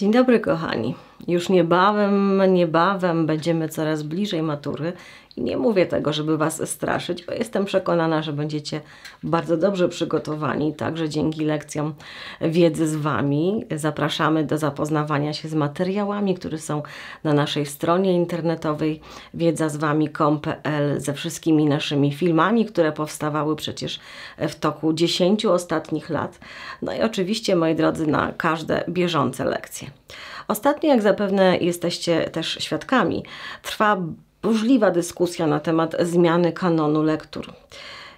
Dzień dobry kochani. Już niebawem, niebawem będziemy coraz bliżej matury i nie mówię tego, żeby Was straszyć, bo jestem przekonana, że będziecie bardzo dobrze przygotowani, także dzięki lekcjom wiedzy z Wami. Zapraszamy do zapoznawania się z materiałami, które są na naszej stronie internetowej wiedzazwami.com.pl ze wszystkimi naszymi filmami, które powstawały przecież w toku 10 ostatnich lat. No i oczywiście, moi drodzy, na każde bieżące lekcje. Ostatnio, jak zapewne jesteście też świadkami, trwa burzliwa dyskusja na temat zmiany kanonu lektur.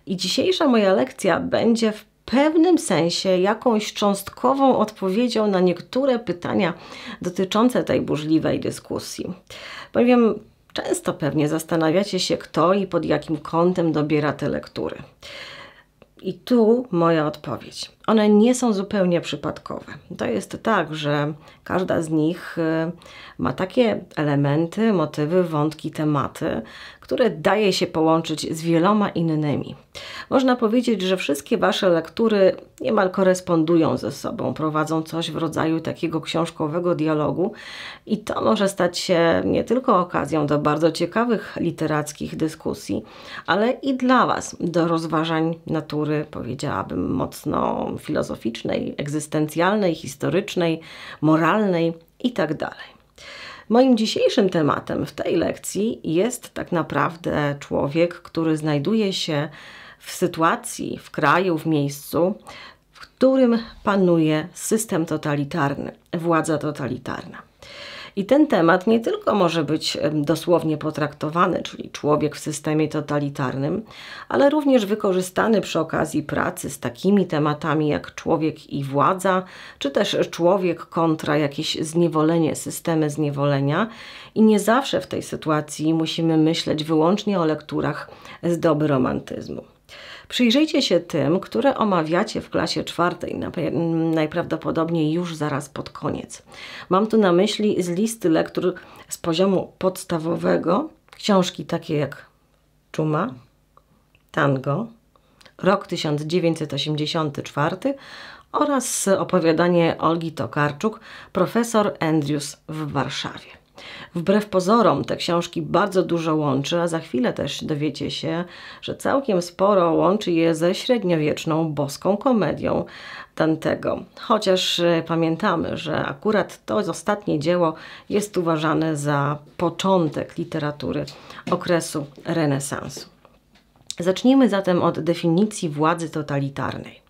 I dzisiejsza moja lekcja będzie w pewnym sensie jakąś cząstkową odpowiedzią na niektóre pytania dotyczące tej burzliwej dyskusji. Bowiem często pewnie zastanawiacie się, kto i pod jakim kątem dobiera te lektury. I tu moja odpowiedź one nie są zupełnie przypadkowe. To jest tak, że każda z nich y, ma takie elementy, motywy, wątki, tematy, które daje się połączyć z wieloma innymi. Można powiedzieć, że wszystkie Wasze lektury niemal korespondują ze sobą, prowadzą coś w rodzaju takiego książkowego dialogu i to może stać się nie tylko okazją do bardzo ciekawych literackich dyskusji, ale i dla Was do rozważań natury, powiedziałabym, mocno filozoficznej, egzystencjalnej, historycznej, moralnej itd. Tak Moim dzisiejszym tematem w tej lekcji jest tak naprawdę człowiek, który znajduje się w sytuacji, w kraju, w miejscu, w którym panuje system totalitarny, władza totalitarna. I ten temat nie tylko może być dosłownie potraktowany, czyli człowiek w systemie totalitarnym, ale również wykorzystany przy okazji pracy z takimi tematami jak człowiek i władza, czy też człowiek kontra jakieś zniewolenie, systemy zniewolenia. I nie zawsze w tej sytuacji musimy myśleć wyłącznie o lekturach z doby romantyzmu. Przyjrzyjcie się tym, które omawiacie w klasie czwartej, najprawdopodobniej już zaraz pod koniec. Mam tu na myśli z listy lektur z poziomu podstawowego książki takie jak Czuma, Tango, rok 1984 oraz opowiadanie Olgi Tokarczuk, profesor Andrews w Warszawie. Wbrew pozorom te książki bardzo dużo łączy, a za chwilę też dowiecie się, że całkiem sporo łączy je ze średniowieczną boską komedią Dantego. Chociaż e, pamiętamy, że akurat to ostatnie dzieło jest uważane za początek literatury okresu renesansu. Zacznijmy zatem od definicji władzy totalitarnej.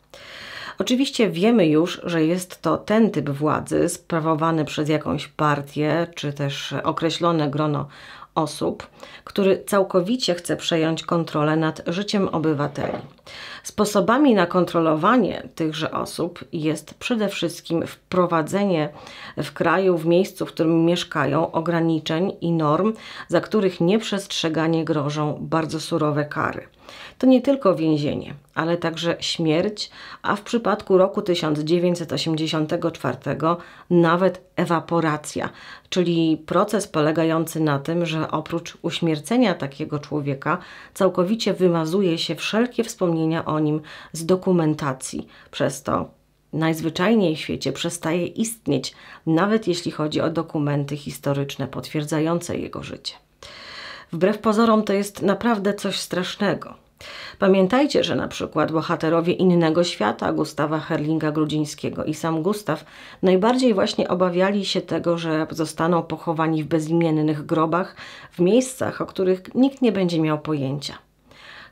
Oczywiście wiemy już, że jest to ten typ władzy sprawowany przez jakąś partię czy też określone grono osób, który całkowicie chce przejąć kontrolę nad życiem obywateli. Sposobami na kontrolowanie tychże osób jest przede wszystkim wprowadzenie w kraju, w miejscu, w którym mieszkają, ograniczeń i norm, za których nieprzestrzeganie grożą bardzo surowe kary to nie tylko więzienie, ale także śmierć, a w przypadku roku 1984 nawet ewaporacja, czyli proces polegający na tym, że oprócz uśmiercenia takiego człowieka całkowicie wymazuje się wszelkie wspomnienia o nim z dokumentacji, przez to najzwyczajniej w świecie przestaje istnieć, nawet jeśli chodzi o dokumenty historyczne potwierdzające jego życie. Wbrew pozorom to jest naprawdę coś strasznego. Pamiętajcie, że na przykład bohaterowie innego świata Gustawa Herlinga Grudzińskiego i sam Gustaw najbardziej właśnie obawiali się tego, że zostaną pochowani w bezimiennych grobach, w miejscach, o których nikt nie będzie miał pojęcia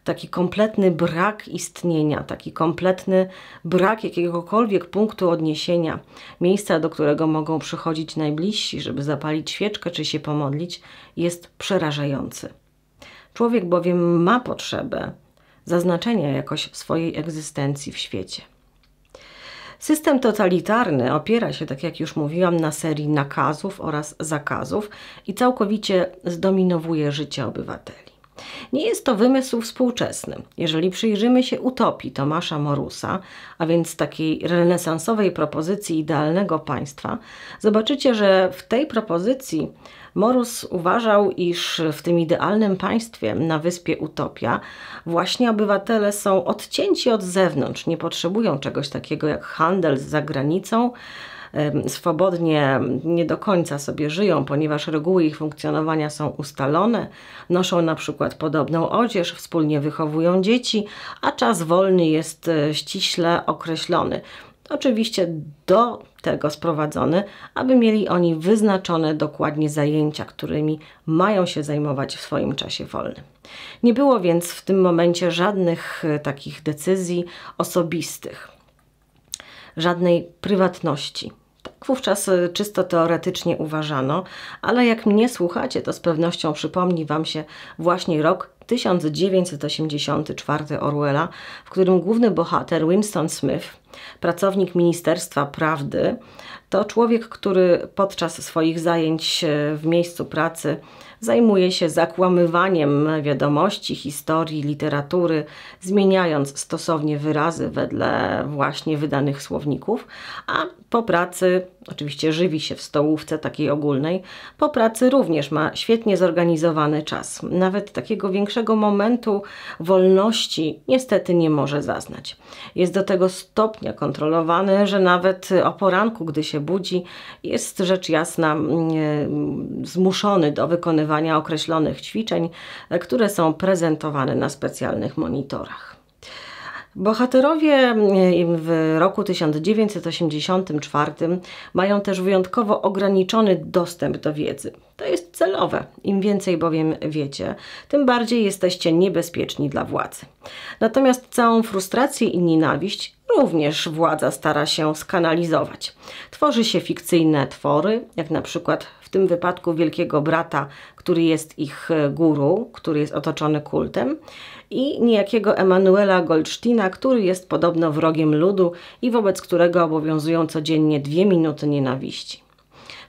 taki kompletny brak istnienia, taki kompletny brak jakiegokolwiek punktu odniesienia, miejsca, do którego mogą przychodzić najbliżsi, żeby zapalić świeczkę czy się pomodlić, jest przerażający. Człowiek bowiem ma potrzebę zaznaczenia jakoś swojej egzystencji w świecie. System totalitarny opiera się, tak jak już mówiłam, na serii nakazów oraz zakazów i całkowicie zdominowuje życie obywateli. Nie jest to wymysł współczesny. Jeżeli przyjrzymy się utopii Tomasza Morusa, a więc takiej renesansowej propozycji idealnego państwa, zobaczycie, że w tej propozycji Morus uważał, iż w tym idealnym państwie na wyspie Utopia właśnie obywatele są odcięci od zewnątrz, nie potrzebują czegoś takiego jak handel z zagranicą, swobodnie nie do końca sobie żyją, ponieważ reguły ich funkcjonowania są ustalone, noszą na przykład podobną odzież, wspólnie wychowują dzieci, a czas wolny jest e, ściśle określony. Oczywiście do tego sprowadzony, aby mieli oni wyznaczone dokładnie zajęcia, którymi mają się zajmować w swoim czasie wolnym. Nie było więc w tym momencie żadnych e, takich decyzji osobistych, żadnej prywatności. Tak wówczas y, czysto teoretycznie uważano, ale jak mnie słuchacie, to z pewnością przypomni Wam się właśnie rok 1984 Orwella, w którym główny bohater Winston Smith Pracownik Ministerstwa Prawdy to człowiek, który podczas swoich zajęć e, w miejscu pracy zajmuje się zakłamywaniem wiadomości, historii, literatury, zmieniając stosownie wyrazy wedle właśnie wydanych słowników, a po pracy, oczywiście żywi się w stołówce takiej ogólnej, po pracy również ma świetnie zorganizowany czas. Nawet takiego większego momentu wolności niestety nie może zaznać. Jest do tego stopnia kontrolowany, że nawet o poranku, gdy się budzi, jest rzecz jasna mm, mm, zmuszony do wykonywania określonych ćwiczeń, które są prezentowane na specjalnych monitorach. Bohaterowie mm, w roku 1984 mają też wyjątkowo ograniczony dostęp do wiedzy. To jest celowe. Im więcej bowiem wiecie, tym bardziej jesteście niebezpieczni dla władzy. Natomiast całą frustrację i nienawiść również władza stara się skanalizować. Tworzy się fikcyjne twory, jak na przykład w tym wypadku Wielkiego Brata, który jest ich e, guru, który jest otoczony kultem i niejakiego Emanuela Goldsteina, który jest podobno wrogiem ludu i wobec którego obowiązują codziennie dwie minuty nienawiści.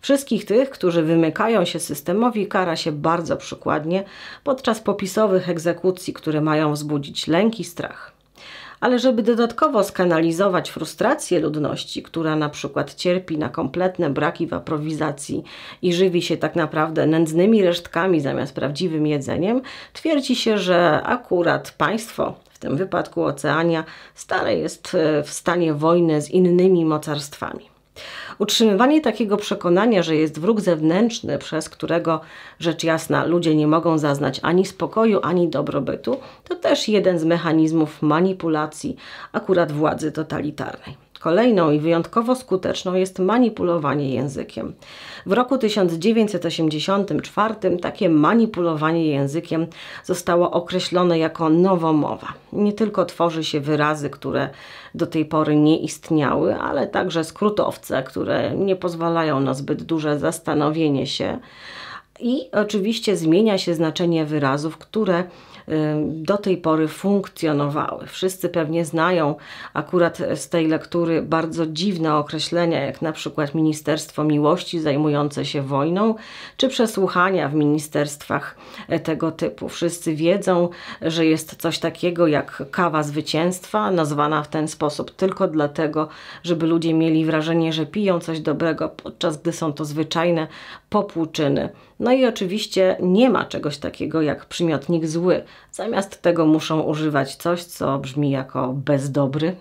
Wszystkich tych, którzy wymykają się systemowi, kara się bardzo przykładnie podczas popisowych egzekucji, które mają wzbudzić lęk i strach ale żeby dodatkowo skanalizować frustrację ludności, która na przykład cierpi na kompletne braki w aprowizacji i żywi się tak naprawdę nędznymi resztkami zamiast prawdziwym jedzeniem, twierdzi się, że akurat państwo, w tym wypadku Oceania, stale jest e, w stanie wojny z innymi mocarstwami. Utrzymywanie takiego przekonania, że jest wróg zewnętrzny, przez którego rzecz jasna ludzie nie mogą zaznać ani spokoju, ani dobrobytu, to też jeden z mechanizmów manipulacji akurat władzy totalitarnej. Kolejną i wyjątkowo skuteczną jest manipulowanie językiem. W roku 1984 takie manipulowanie językiem zostało określone jako nowomowa. Nie tylko tworzy się wyrazy, które do tej pory nie istniały, ale także skrótowce, które nie pozwalają na zbyt duże zastanowienie się. I oczywiście zmienia się znaczenie wyrazów, które Y, do tej pory funkcjonowały. Wszyscy pewnie znają akurat z tej lektury bardzo dziwne określenia, jak na przykład Ministerstwo Miłości zajmujące się wojną, czy przesłuchania w ministerstwach e, tego typu. Wszyscy wiedzą, że jest coś takiego jak kawa zwycięstwa, nazwana w ten sposób tylko dlatego, żeby ludzie mieli wrażenie, że piją coś dobrego, podczas gdy są to zwyczajne popłuczyny no i oczywiście nie ma czegoś takiego jak przymiotnik zły. Zamiast tego muszą używać coś, co brzmi jako bezdobry.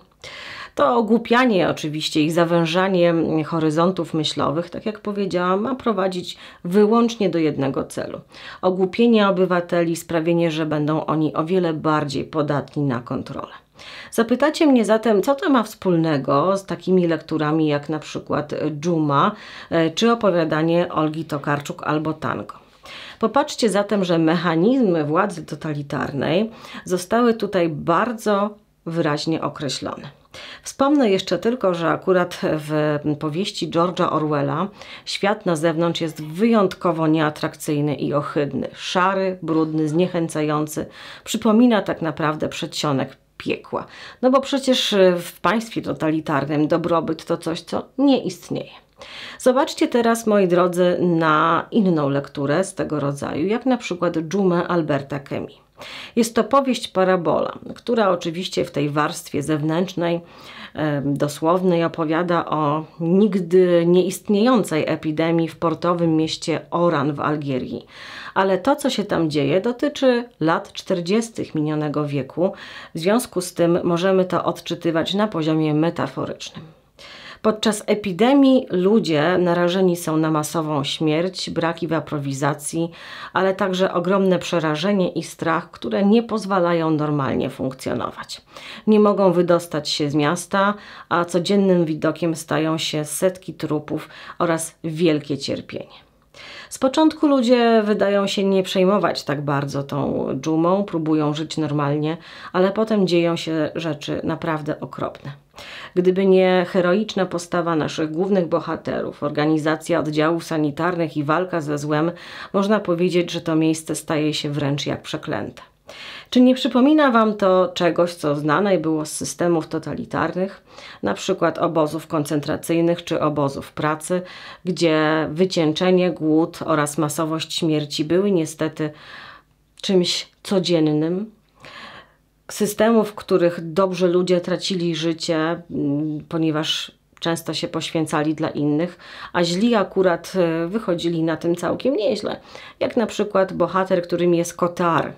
To ogłupianie oczywiście i zawężanie horyzontów myślowych, tak jak powiedziałam, ma prowadzić wyłącznie do jednego celu. Ogłupienie obywateli, sprawienie, że będą oni o wiele bardziej podatni na kontrolę. Zapytacie mnie zatem, co to ma wspólnego z takimi lekturami jak na przykład Dżuma e, czy opowiadanie Olgi Tokarczuk albo Tango. Popatrzcie zatem, że mechanizmy władzy totalitarnej zostały tutaj bardzo wyraźnie określone. Wspomnę jeszcze tylko, że akurat w powieści George'a Orwella świat na zewnątrz jest wyjątkowo nieatrakcyjny i ohydny. Szary, brudny, zniechęcający. Przypomina tak naprawdę przedsionek piekła. No bo przecież y, w państwie totalitarnym dobrobyt to coś, co nie istnieje. Zobaczcie teraz, moi drodzy, na inną lekturę z tego rodzaju, jak na przykład Dżumę Alberta Kemi. Jest to powieść parabola, która oczywiście w tej warstwie zewnętrznej dosłownej opowiada o nigdy nieistniejącej epidemii w portowym mieście Oran w Algierii. Ale to, co się tam dzieje, dotyczy lat 40. minionego wieku. W związku z tym możemy to odczytywać na poziomie metaforycznym. Podczas epidemii ludzie narażeni są na masową śmierć, braki w aprowizacji, ale także ogromne przerażenie i strach, które nie pozwalają normalnie funkcjonować. Nie mogą wydostać się z miasta, a codziennym widokiem stają się setki trupów oraz wielkie cierpienie. Z początku ludzie wydają się nie przejmować tak bardzo tą dżumą, próbują żyć normalnie, ale potem dzieją się rzeczy naprawdę okropne. Gdyby nie heroiczna postawa naszych głównych bohaterów, organizacja oddziałów sanitarnych i walka ze złem, można powiedzieć, że to miejsce staje się wręcz jak przeklęte. Czy nie przypomina Wam to czegoś, co znane było z systemów totalitarnych, na przykład obozów koncentracyjnych czy obozów pracy, gdzie wycięczenie, głód oraz masowość śmierci były niestety czymś codziennym? Systemów, w których dobrze ludzie tracili życie, mm, ponieważ często się poświęcali dla innych, a źli akurat y, wychodzili na tym całkiem nieźle. Jak na przykład bohater, którym jest Kotar.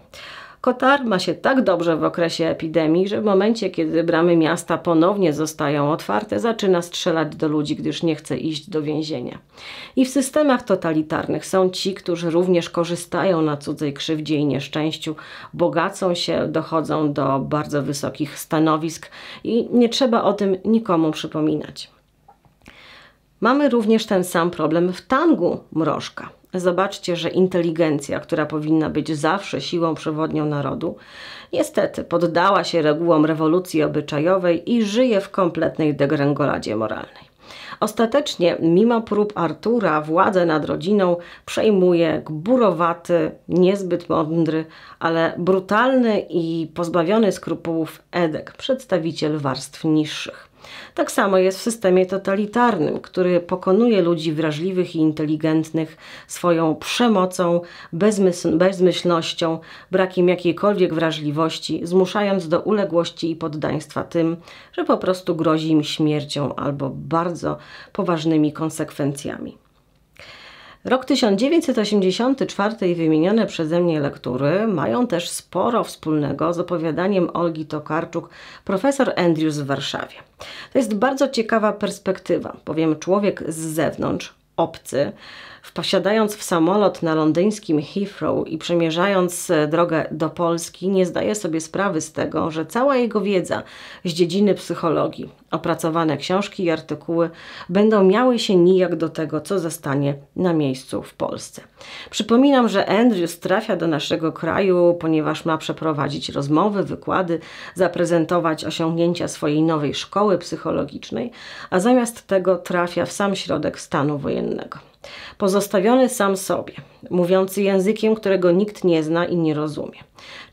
Kotar ma się tak dobrze w okresie epidemii, że w momencie, kiedy bramy miasta ponownie zostają otwarte, zaczyna strzelać do ludzi, gdyż nie chce iść do więzienia. I w systemach totalitarnych są ci, którzy również korzystają na cudzej krzywdzie i nieszczęściu, bogacą się, dochodzą do bardzo wysokich stanowisk i nie trzeba o tym nikomu przypominać. Mamy również ten sam problem w tangu mrożka. Zobaczcie, że inteligencja, która powinna być zawsze siłą przewodnią narodu, niestety poddała się regułom rewolucji obyczajowej i żyje w kompletnej degrengoladzie moralnej. Ostatecznie, mimo prób Artura, władzę nad rodziną przejmuje gburowaty, niezbyt mądry, ale brutalny i pozbawiony skrupułów Edek, przedstawiciel warstw niższych. Tak samo jest w systemie totalitarnym, który pokonuje ludzi wrażliwych i inteligentnych swoją przemocą, bezmysl bezmyślnością, brakiem jakiejkolwiek wrażliwości, zmuszając do uległości i poddaństwa tym, że po prostu grozi im śmiercią albo bardzo poważnymi konsekwencjami. Rok 1984 i wymienione przeze mnie lektury mają też sporo wspólnego z opowiadaniem Olgi Tokarczuk, profesor Andrews w Warszawie. To jest bardzo ciekawa perspektywa, bowiem człowiek z zewnątrz, obcy, Wsiadając w samolot na londyńskim Heathrow i przemierzając e, drogę do Polski, nie zdaje sobie sprawy z tego, że cała jego wiedza z dziedziny psychologii, opracowane książki i artykuły będą miały się nijak do tego, co zostanie na miejscu w Polsce. Przypominam, że Andrews trafia do naszego kraju, ponieważ ma przeprowadzić rozmowy, wykłady, zaprezentować osiągnięcia swojej nowej szkoły psychologicznej, a zamiast tego trafia w sam środek stanu wojennego. Pozostawiony sam sobie, mówiący językiem, którego nikt nie zna i nie rozumie.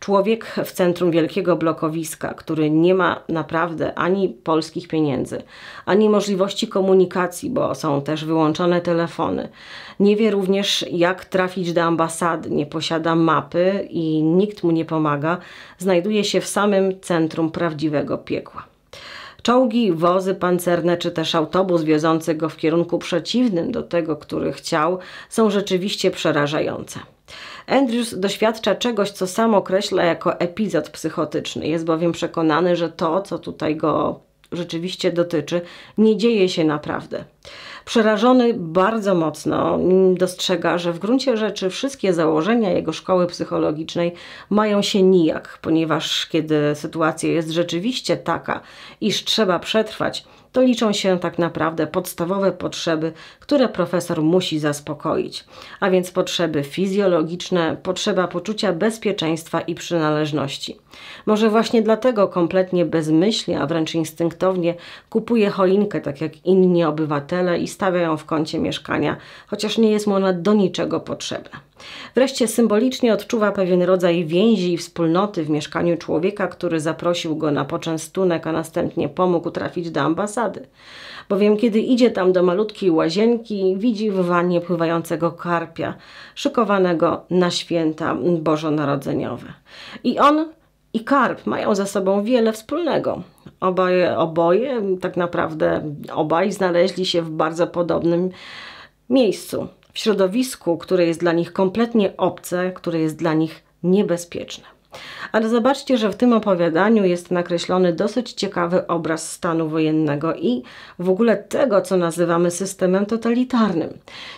Człowiek w centrum wielkiego blokowiska, który nie ma naprawdę ani polskich pieniędzy, ani możliwości komunikacji, bo są też wyłączone telefony. Nie wie również, jak trafić do ambasady, nie posiada mapy i nikt mu nie pomaga, znajduje się w samym centrum prawdziwego piekła. Czołgi, wozy pancerne czy też autobus wiozący go w kierunku przeciwnym do tego, który chciał, są rzeczywiście przerażające. Andrews doświadcza czegoś, co sam określa jako epizod psychotyczny. Jest bowiem przekonany, że to, co tutaj go rzeczywiście dotyczy, nie dzieje się naprawdę. Przerażony bardzo mocno dostrzega, że w gruncie rzeczy wszystkie założenia jego szkoły psychologicznej mają się nijak, ponieważ kiedy sytuacja jest rzeczywiście taka, iż trzeba przetrwać, to liczą się tak naprawdę podstawowe potrzeby, które profesor musi zaspokoić, a więc potrzeby fizjologiczne, potrzeba poczucia bezpieczeństwa i przynależności. Może właśnie dlatego kompletnie bezmyślnie, a wręcz instynktownie kupuje choinkę, tak jak inni obywatele i stawia ją w kącie mieszkania, chociaż nie jest mu ona do niczego potrzebna. Wreszcie symbolicznie odczuwa pewien rodzaj więzi i wspólnoty w mieszkaniu człowieka, który zaprosił go na poczęstunek, a następnie pomógł trafić do ambasady. Bowiem kiedy idzie tam do malutkiej łazienki, widzi w wannie pływającego karpia, szykowanego na święta bożonarodzeniowe. I on i karp mają ze sobą wiele wspólnego. Oboje, oboje tak naprawdę obaj znaleźli się w bardzo podobnym miejscu w środowisku, które jest dla nich kompletnie obce, które jest dla nich niebezpieczne. Ale zobaczcie, że w tym opowiadaniu jest nakreślony dosyć ciekawy obraz stanu wojennego i w ogóle tego, co nazywamy systemem totalitarnym.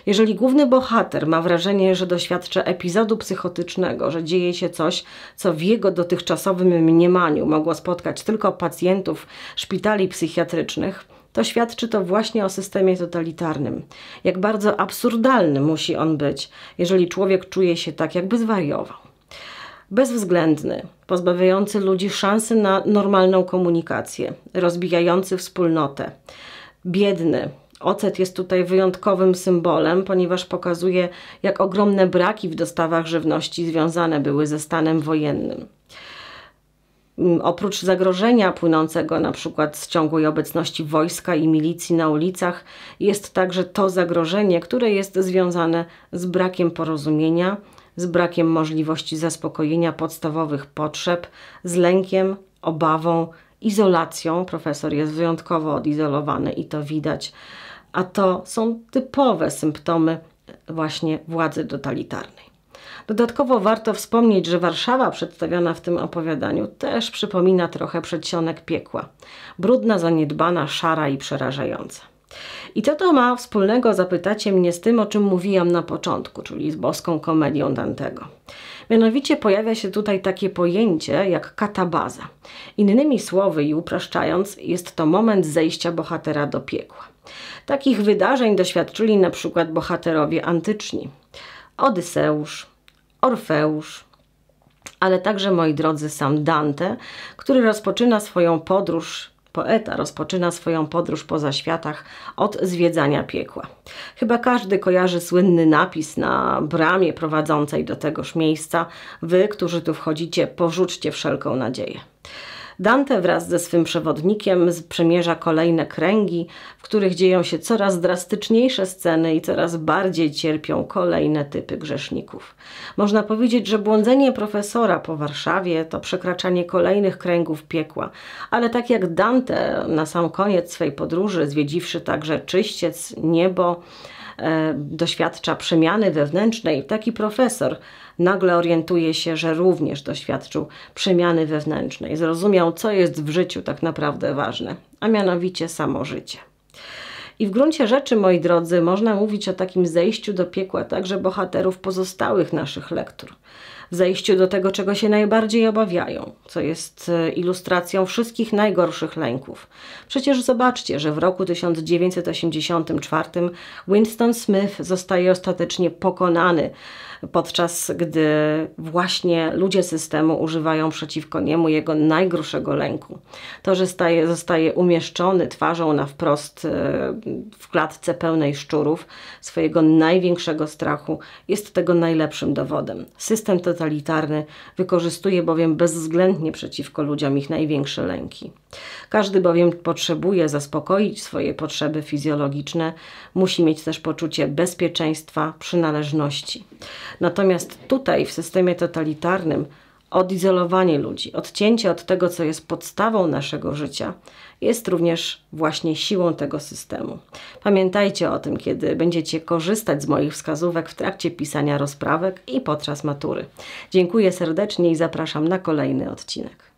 Jeżeli główny bohater ma wrażenie, że doświadcza epizodu psychotycznego, że dzieje się coś, co w jego dotychczasowym mniemaniu mogło spotkać tylko pacjentów szpitali psychiatrycznych, to świadczy to właśnie o systemie totalitarnym. Jak bardzo absurdalny musi on być, jeżeli człowiek czuje się tak, jakby zwariował. Bezwzględny, pozbawiający ludzi szansy na normalną komunikację, rozbijający wspólnotę, biedny, Ocet jest tutaj wyjątkowym symbolem, ponieważ pokazuje, jak ogromne braki w dostawach żywności związane były ze stanem wojennym. Mm, oprócz zagrożenia płynącego na przykład z ciągłej obecności wojska i milicji na ulicach, jest także to zagrożenie, które jest związane z brakiem porozumienia, z brakiem możliwości zaspokojenia podstawowych potrzeb, z lękiem, obawą, izolacją. Profesor jest wyjątkowo odizolowany i to widać, a to są typowe symptomy właśnie władzy totalitarnej. Dodatkowo warto wspomnieć, że Warszawa przedstawiona w tym opowiadaniu też przypomina trochę przedsionek piekła. Brudna, zaniedbana, szara i przerażająca. I co to ma wspólnego, zapytacie mnie, z tym, o czym mówiłam na początku, czyli z boską komedią Dantego. Mianowicie pojawia się tutaj takie pojęcie jak katabaza. Innymi słowy i upraszczając, jest to moment zejścia bohatera do piekła. Takich wydarzeń doświadczyli na przykład bohaterowie antyczni. Odyseusz, Orfeusz, ale także, moi drodzy, sam Dante, który rozpoczyna swoją podróż poeta rozpoczyna swoją podróż poza światach od zwiedzania piekła. Chyba każdy kojarzy słynny napis na bramie prowadzącej do tegoż miejsca: Wy, którzy tu wchodzicie, porzućcie wszelką nadzieję. Dante wraz ze swym przewodnikiem przemierza kolejne kręgi, w których dzieją się coraz drastyczniejsze sceny i coraz bardziej cierpią kolejne typy grzeszników. Można powiedzieć, że błądzenie profesora po Warszawie to przekraczanie kolejnych kręgów piekła, ale tak jak Dante na sam koniec swej podróży, zwiedziwszy także czyściec, niebo, e, doświadcza przemiany wewnętrznej, taki profesor nagle orientuje się, że również doświadczył przemiany wewnętrznej, zrozumiał, co jest w życiu tak naprawdę ważne, a mianowicie samo życie. I w gruncie rzeczy, moi drodzy, można mówić o takim zejściu do piekła także bohaterów pozostałych naszych lektur w zejściu do tego, czego się najbardziej obawiają, co jest e, ilustracją wszystkich najgorszych lęków. Przecież zobaczcie, że w roku 1984 Winston Smith zostaje ostatecznie pokonany, podczas gdy właśnie ludzie systemu używają przeciwko niemu jego najgorszego lęku. To, że staje, zostaje umieszczony twarzą na wprost e, w klatce pełnej szczurów, swojego największego strachu, jest tego najlepszym dowodem. System to totalitarny, wykorzystuje bowiem bezwzględnie przeciwko ludziom ich największe lęki. Każdy bowiem potrzebuje zaspokoić swoje potrzeby fizjologiczne, musi mieć też poczucie bezpieczeństwa, przynależności. Natomiast tutaj, w systemie totalitarnym, odizolowanie ludzi, odcięcie od tego, co jest podstawą naszego życia, jest również właśnie siłą tego systemu. Pamiętajcie o tym, kiedy będziecie korzystać z moich wskazówek w trakcie pisania rozprawek i podczas matury. Dziękuję serdecznie i zapraszam na kolejny odcinek.